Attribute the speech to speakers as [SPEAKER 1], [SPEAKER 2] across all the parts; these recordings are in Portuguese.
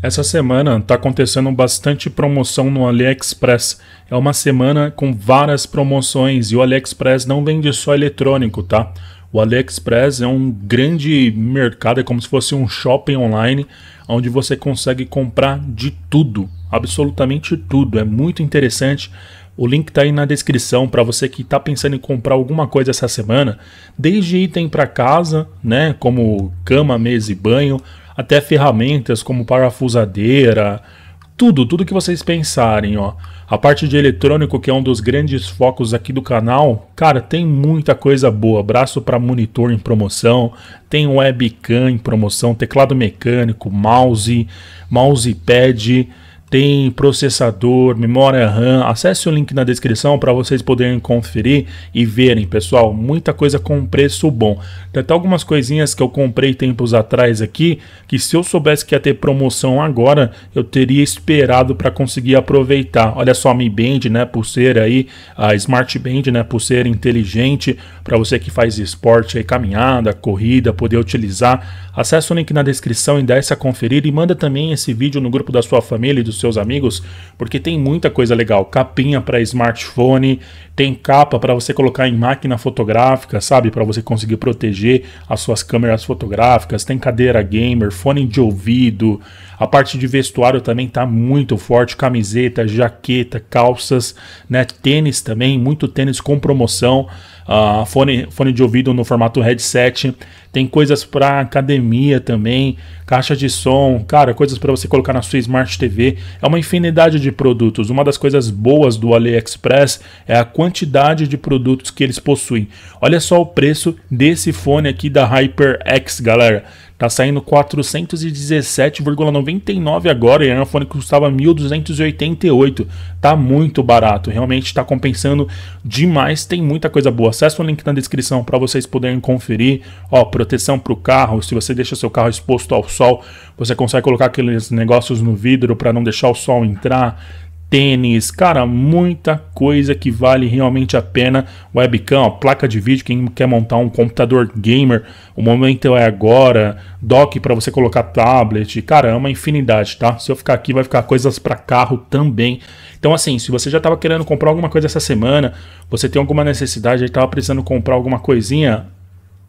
[SPEAKER 1] Essa semana está acontecendo bastante promoção no AliExpress. É uma semana com várias promoções e o AliExpress não vende só eletrônico, tá? O AliExpress é um grande mercado, é como se fosse um shopping online onde você consegue comprar de tudo, absolutamente tudo. É muito interessante. O link está aí na descrição para você que está pensando em comprar alguma coisa essa semana, desde item para casa, né, como cama, mesa e banho, até ferramentas como parafusadeira, tudo, tudo que vocês pensarem, ó. A parte de eletrônico, que é um dos grandes focos aqui do canal, cara, tem muita coisa boa. Braço para monitor em promoção, tem webcam em promoção, teclado mecânico, mouse, mousepad, tem processador, memória RAM. Acesse o link na descrição para vocês poderem conferir e verem, pessoal. Muita coisa com preço bom. Tem até algumas coisinhas que eu comprei tempos atrás aqui, que se eu soubesse que ia ter promoção agora, eu teria esperado para conseguir aproveitar. Olha só a Mi Band, né, pulseira aí, a Smart Band, né, pulseira inteligente para você que faz esporte aí, caminhada, corrida, poder utilizar. Acesse o link na descrição e dá essa conferida e manda também esse vídeo no grupo da sua família e dos seus amigos, porque tem muita coisa legal. Capinha para smartphone, tem capa para você colocar em máquina fotográfica, sabe? Para você conseguir proteger as suas câmeras fotográficas. Tem cadeira gamer, fone de ouvido. A parte de vestuário também tá muito forte. Camiseta, jaqueta, calças, né? Tênis também, muito tênis com promoção uh, fone, fone de ouvido no formato headset, tem coisas para academia também, caixa de som, cara, coisas para você colocar na sua Smart TV. É uma infinidade de produtos. Uma das coisas boas do AliExpress é a quantidade de produtos que eles possuem. Olha só o preço desse fone aqui da HyperX, galera. Tá saindo 417,99 agora e era é um fone que custava 1.288. Tá muito barato, realmente tá compensando demais. Tem muita coisa boa Acesse o link na descrição para vocês poderem conferir. Ó, proteção para o carro. Se você deixa seu carro exposto ao sol, você consegue colocar aqueles negócios no vidro para não deixar o sol entrar tênis, cara, muita coisa que vale realmente a pena. Webcam, ó, placa de vídeo, quem quer montar um computador gamer, o momento é agora. Dock para você colocar tablet, cara, é uma infinidade, tá? Se eu ficar aqui, vai ficar coisas para carro também. Então, assim, se você já estava querendo comprar alguma coisa essa semana, você tem alguma necessidade, estava precisando comprar alguma coisinha,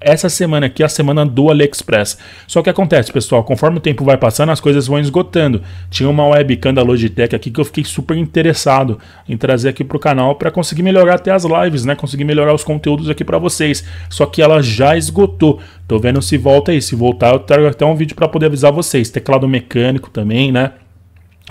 [SPEAKER 1] essa semana aqui é a semana do AliExpress. Só que acontece, pessoal, conforme o tempo vai passando, as coisas vão esgotando. Tinha uma webcam da Logitech aqui que eu fiquei super interessado em trazer aqui para o canal para conseguir melhorar até as lives, né? Conseguir melhorar os conteúdos aqui para vocês. Só que ela já esgotou. Tô vendo se volta aí. Se voltar, eu trago até um vídeo para poder avisar vocês. Teclado mecânico também, né?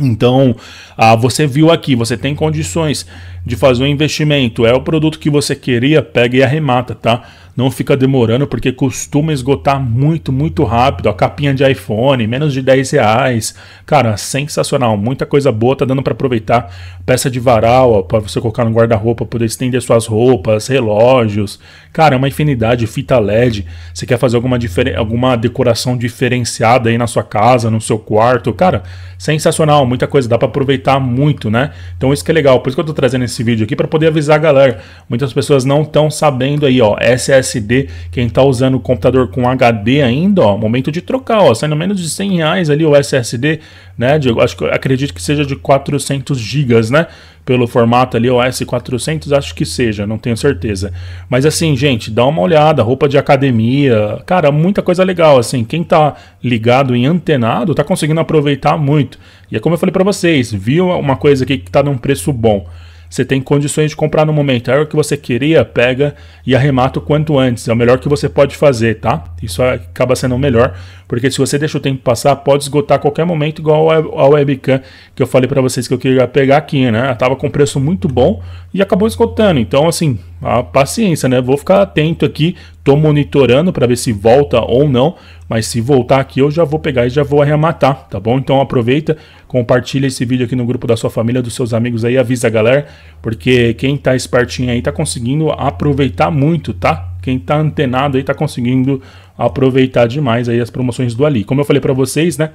[SPEAKER 1] Então, ah, você viu aqui, você tem condições de fazer um investimento, é o produto que você queria, pega e arremata, tá? Não fica demorando porque costuma esgotar muito, muito rápido. A capinha de iPhone, menos de 10 reais. Cara, sensacional. Muita coisa boa, tá dando para aproveitar. Peça de varal, para você colocar no guarda-roupa, poder estender suas roupas, relógios. Cara, é uma infinidade. Fita LED. Você quer fazer alguma, alguma decoração diferenciada aí na sua casa, no seu quarto. Cara, sensacional. Muita coisa, dá para aproveitar muito, né? Então isso que é legal. Por isso que eu tô trazendo esse vídeo aqui para poder avisar a galera. Muitas pessoas não estão sabendo aí, ó. SS SSD, quem tá usando o computador com HD ainda, ó, momento de trocar, ó, saindo menos de 100 reais ali o SSD, né, de, acho que, acredito que seja de 400 gigas, né, pelo formato ali, o S400, acho que seja, não tenho certeza. Mas assim, gente, dá uma olhada, roupa de academia, cara, muita coisa legal, assim, quem tá ligado em antenado tá conseguindo aproveitar muito. E é como eu falei para vocês, viu uma coisa aqui que tá num preço bom, você tem condições de comprar no momento. É o que você queria, pega e arremata o quanto antes. É o melhor que você pode fazer, tá? Isso acaba sendo o melhor, porque se você deixa o tempo passar, pode esgotar a qualquer momento, igual a webcam que eu falei para vocês que eu queria pegar aqui, né? Ela tava com preço muito bom e acabou esgotando. Então, assim, a paciência, né? Vou ficar atento aqui, tô monitorando para ver se volta ou não, mas se voltar aqui eu já vou pegar e já vou arrematar, tá bom? Então aproveita, compartilha esse vídeo aqui no grupo da sua família, dos seus amigos aí, avisa a galera, porque quem tá espertinho aí tá conseguindo aproveitar muito, tá? Quem tá antenado aí tá conseguindo aproveitar demais aí as promoções do Ali. Como eu falei para vocês, né?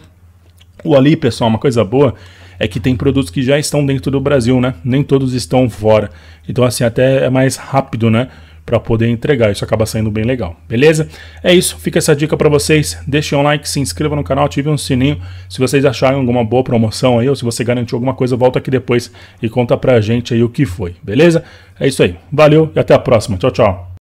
[SPEAKER 1] O Ali, pessoal, uma coisa boa é que tem produtos que já estão dentro do Brasil, né? Nem todos estão fora. Então, assim, até é mais rápido, né? Para poder entregar, isso acaba saindo bem legal, beleza? É isso, fica essa dica para vocês. Deixem um like, se inscreva no canal, ative um sininho. Se vocês acharem alguma boa promoção aí, ou se você garantiu alguma coisa, volta aqui depois e conta pra gente aí o que foi, beleza? É isso aí, valeu e até a próxima. Tchau, tchau.